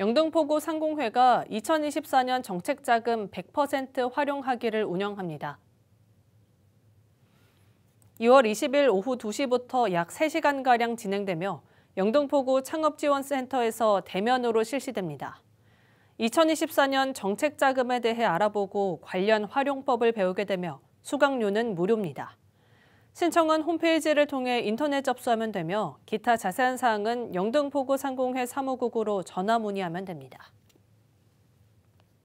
영등포구 상공회가 2024년 정책자금 100% 활용하기를 운영합니다. 2월 20일 오후 2시부터 약 3시간가량 진행되며 영등포구 창업지원센터에서 대면으로 실시됩니다. 2024년 정책자금에 대해 알아보고 관련 활용법을 배우게 되며 수강료는 무료입니다. 신청은 홈페이지를 통해 인터넷 접수하면 되며 기타 자세한 사항은 영등포구 상공회 사무국으로 전화 문의하면 됩니다.